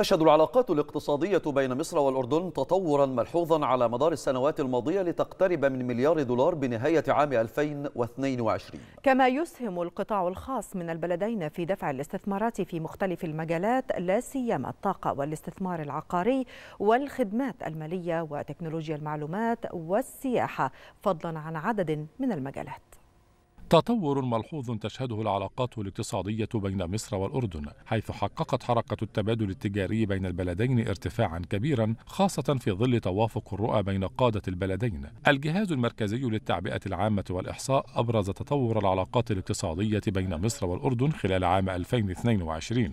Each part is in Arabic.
تشهد العلاقات الاقتصادية بين مصر والأردن تطورا ملحوظا على مدار السنوات الماضية لتقترب من مليار دولار بنهاية عام 2022 كما يسهم القطاع الخاص من البلدين في دفع الاستثمارات في مختلف المجالات لا سيما الطاقة والاستثمار العقاري والخدمات المالية وتكنولوجيا المعلومات والسياحة فضلا عن عدد من المجالات تطور ملحوظ تشهده العلاقات الاقتصادية بين مصر والأردن حيث حققت حركة التبادل التجاري بين البلدين ارتفاعا كبيرا خاصة في ظل توافق الرؤى بين قادة البلدين الجهاز المركزي للتعبئة العامة والإحصاء أبرز تطور العلاقات الاقتصادية بين مصر والأردن خلال عام 2022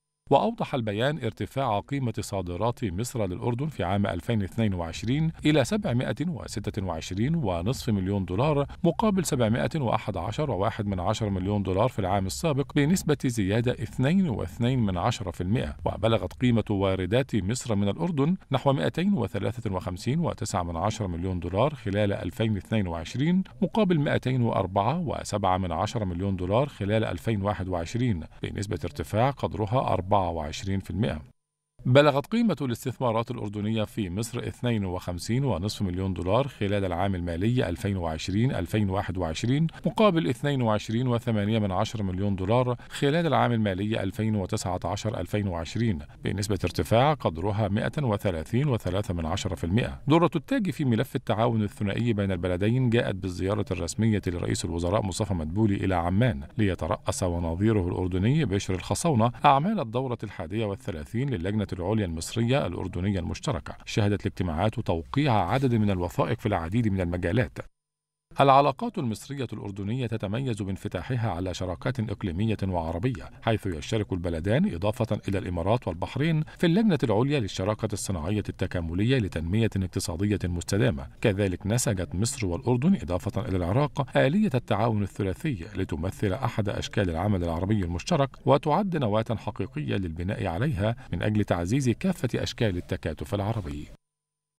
وأوضح البيان ارتفاع قيمة صادرات مصر للأردن في عام 2022 إلى 726.5 مليون دولار مقابل 711.1 من عشر مليون دولار في العام السابق بنسبة زيادة 2.2 من في المئة وبلغت قيمة واردات مصر من الأردن نحو 253.9 من عشر مليون دولار خلال 2022 مقابل 204.7 من عشر مليون دولار خلال 2021 بنسبة ارتفاع قدرها 4 24% بلغت قيمة الاستثمارات الأردنية في مصر 52.5 مليون دولار خلال العام المالي 2020-2021 مقابل 22.8 من عشر مليون دولار خلال العام المالي 2019-2020 بنسبة ارتفاع قدرها 130.3 من عشرة في المئة دورة التاج في ملف التعاون الثنائي بين البلدين جاءت بالزيارة الرسمية لرئيس الوزراء مصطفى مدبولي إلى عمان ليترأس ونظيره الأردني بشر الخصونة أعمال الدورة الحادية والثلاثين للجنة العليا المصرية الأردنية المشتركة شهدت الاجتماعات توقيع عدد من الوثائق في العديد من المجالات العلاقات المصرية الأردنية تتميز بانفتاحها على شراكات إقليمية وعربية، حيث يشترك البلدان إضافة إلى الإمارات والبحرين في اللجنة العليا للشراكة الصناعية التكاملية لتنمية اقتصادية مستدامة، كذلك نسجت مصر والأردن إضافة إلى العراق آلية التعاون الثلاثي لتمثل أحد أشكال العمل العربي المشترك وتعد نواة حقيقية للبناء عليها من أجل تعزيز كافة أشكال التكاتف العربي.